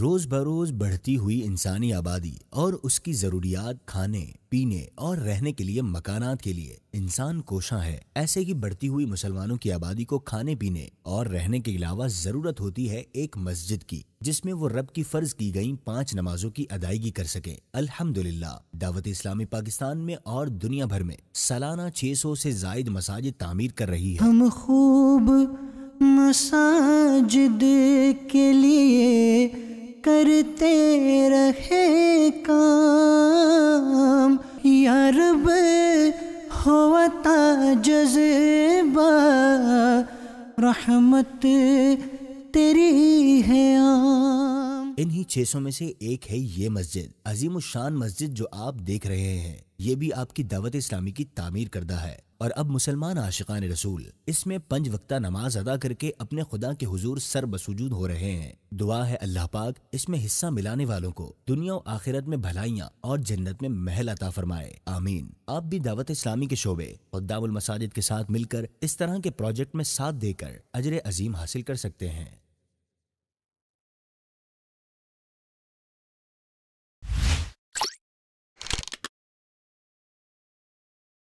रोज बरोज बढ़ती हुई इंसानी आबादी और उसकी ज़रूरियात खाने पीने और रहने के लिए मकानात के लिए इंसान कोशा है ऐसे ही बढ़ती हुई मुसलमानों की आबादी को खाने पीने और रहने के अलावा ज़रूरत होती है एक मस्जिद की जिसमें वो रब की फर्ज की गई पांच नमाजों की अदायगी कर सके अल्हम्दुलिल्लाह दावत इस्लामी पाकिस्तान में और दुनिया भर में सालाना 600 से जायद मसाजिद तामीर कर रही है हम खूब मसाजिद के लिए करते रहे काम या होता जज्बा रहमत तेरी है इन्हीं 600 में से एक है ये मस्जिद अजीम शान मस्जिद जो आप देख रहे हैं ये भी आपकी दावत इस्लामी की तामीर करदा है और अब मुसलमान आशिकान रसूल इसमें पंच वक्ता नमाज अदा करके अपने खुदा के हुजूर सर बसूजूद हो रहे हैं दुआ है अल्लाह पाक इसमें हिस्सा मिलाने वालों को दुनिया और आखिरत में भलाइयाँ और जन्नत में महल अता फरमाए आमीन आप भी दावत इस्लामी के शोबे खुदाम मसाजिद के साथ मिलकर इस तरह के प्रोजेक्ट में साथ देकर अजर अजीम हासिल कर सकते हैं